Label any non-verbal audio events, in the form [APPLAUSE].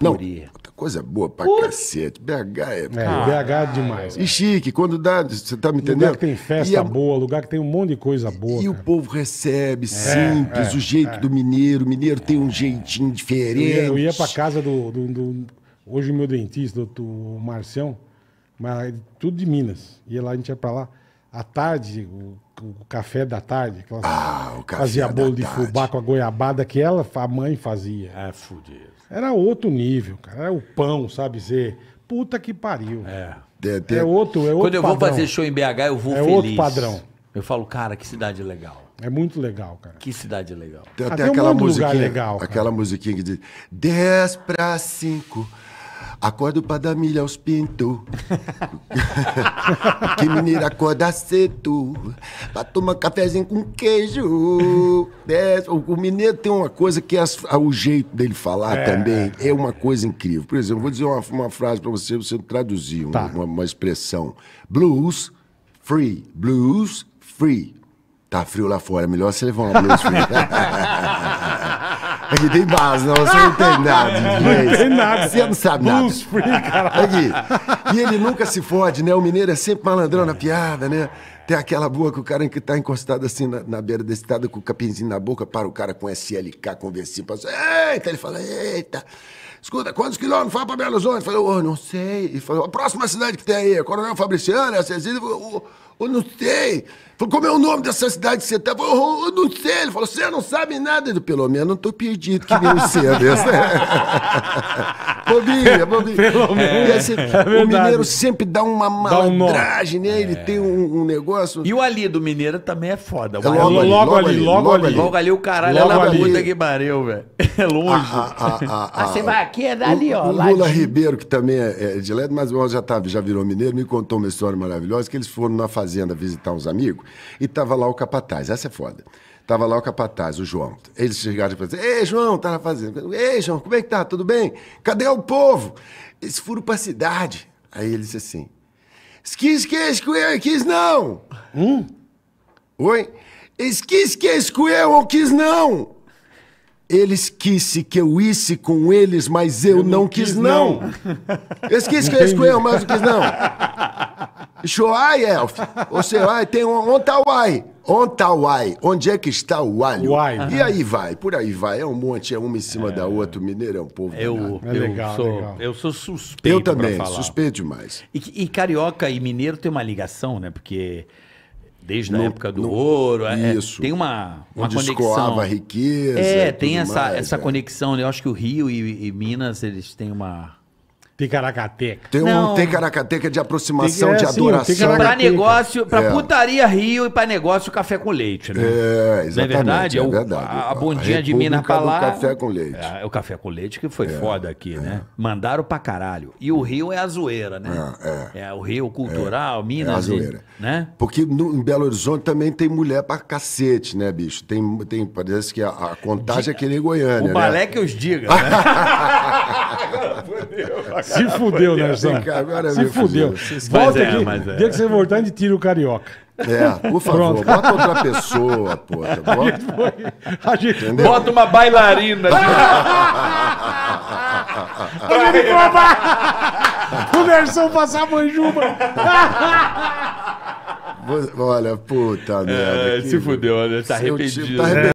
purê. Não, coisa boa pra Pura. cacete. BH é... É, BH é demais. E chique, quando dá, você tá me entendendo? Lugar que tem festa a... boa, lugar que tem um monte de coisa boa. E cara. o povo recebe, é, simples, é, o jeito é. do mineiro. O mineiro tem um jeitinho diferente. Eu ia, eu ia pra casa do... do, do hoje o meu dentista, o Marcião, mas tudo de Minas. Ia lá, a gente ia pra lá à tarde, o, o café da tarde, que ela ah, o café fazia bolo de fubá com a goiabada que ela, a mãe fazia. É fudido. Era outro nível, cara. Era o pão, sabe dizer. Puta que pariu. É. É, tem... é outro, é outro Quando eu padrão. vou fazer show em BH, eu vou é feliz. É outro padrão. Eu falo, cara, que cidade legal. É muito legal, cara. Que cidade legal. Tem ah, até aquela um musiquinha, legal, aquela musiquinha que diz 10 para 5. Cinco... Acordo pra dar milha aos pinto. [LAUGHS] que mineira acorda cedo. Pra tomar cafezinho com queijo. É, o mineiro tem uma coisa que é o jeito dele falar é. também é uma coisa incrível. Por exemplo, vou dizer uma, uma frase pra você, você traduzir tá. uma, uma expressão. Blues, free. Blues, free. Tá frio lá fora, é melhor você levar uma blues free. [LAUGHS] Aqui é tem base, não, né? você não tem nada. [LAUGHS] Não tem nada. Você não sabe nada. Blues free, caralho. Aqui. É e ele nunca se fode, né? O mineiro é sempre malandrão na piada, né? Tem aquela boa que o cara que tá encostado assim na, na beira da estrada com o capinzinho na boca, para o cara com SLK, com versinho, passa, eita, ele fala, eita. Escuta, quantos quilômetros? Fala para Belo Horizonte. falou oh, não sei. E falou, a próxima cidade que tem aí, é Coronel Fabriciano, é a Cecília. Eu não sei. Falei, como é o nome dessa cidade que você tá? Falei, eu, não sei. Ele falou, você não sabe nada. Ele, pelo menos não tô perdido, que nem você, né? bobinha, bobinha. Pelo menos. É, assim, é o mineiro sempre dá uma malandragem, dá um né? Ele é. tem um, um, negócio. E o ali do mineiro também é foda. É logo, ali, logo, ali, logo, ali, logo ali. o caralho logo é na puta que pariu, velho. É longe. Ah, ah, ah, ah, você vai aqui, é dali, ó. O Lula Ribeiro, que também é, de LED, mas já, tá, já virou mineiro, me contou uma história maravilhosa, que eles foram na fazenda fazenda visitar uns amigos e tava lá o capataz. Essa é foda. Tava lá o capataz, o João. Eles chegaram e dizer: assim, Ei, João, tá na fazenda. Ei, João, como é que tá? Tudo bem? Cadê o povo? Eles foram pra cidade. Aí ele disse assim: Esquis, quis, eu quis não. Hum? Oi? Esquis, quis, eu ou quis não. Eles quisse que eu isse com eles, mas eu, eu não, não, quis, não. não. Esquis, quis, eu mas eu quis não. [LAUGHS] Shoai, Elf. Você vai, tem um, Ontawai, tá tá Onde é que está o alho? O e aí vai, por aí vai. É um monte, é uma em cima é... da outra. O mineiro é um povo. Eu, é eu, legal, sou, legal. eu sou suspeito. Eu também, suspeito demais. E, e, carioca e mineiro tem uma ligação, né? Porque. Desde no, a época do no, ouro, é, é, isso, é, tem uma, uma onde conexão. riqueza. É, tem essa, mais, essa é. conexão. Né? Eu acho que o Rio e, e Minas, eles têm uma, Ticaracateca. Tem um Não. ticaracateca de aproximação, Tem que- de assim, adoração. Pra negócio, pra é. putaria Rio e pra negócio café com leite, né? É, exatamente. Não é verdade? É, é o- a- a bundinha de Minas pra lá- café com leite. É, o café com leite que foi foda aqui, né? Mandaram pra caralho. E o Rio é a zoeira, né? É, o Rio cultural, Minas. É a zoeira. e- né? Porque no- em Belo Horizonte também tem mulher pra cacete, né, bicho? Tem, tem, parece que a, a contagem é que nem Goiânia, O né? balé que os diga, [LAUGHS] né? Se fudeu, Nerson. Né, assim, se fudeu. Volta é, aqui. É. Dia que você voltar, a gente tira o carioca. É, por favor, Pronto. bota outra pessoa, porra. Bota, [LAUGHS] a gente... bota uma bailarina. Pra ele provar! O Nerson passar manjuba! Olha, puta é, merda. É, Se fudeu, né? Tá arrependido. tá arrependido.